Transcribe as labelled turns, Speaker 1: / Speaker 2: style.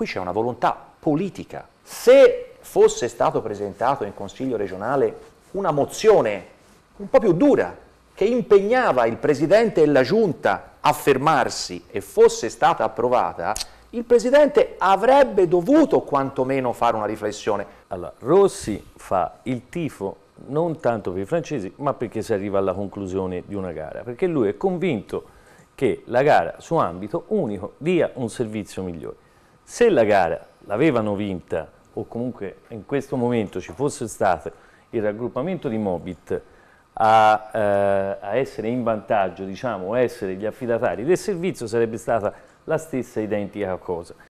Speaker 1: Qui c'è una volontà politica. Se fosse stato presentato in Consiglio regionale una mozione un po' più dura, che impegnava il Presidente e la Giunta a fermarsi e fosse stata approvata, il Presidente avrebbe dovuto quantomeno fare una riflessione. Allora, Rossi fa il
Speaker 2: tifo non tanto per i francesi, ma perché si arriva alla conclusione di una gara, perché lui è convinto che la gara su ambito unico dia un servizio migliore. Se la gara l'avevano vinta o comunque in questo momento ci fosse stato il raggruppamento di Mobit a, eh, a essere in vantaggio, diciamo, a essere gli affidatari del servizio sarebbe stata la stessa identica cosa.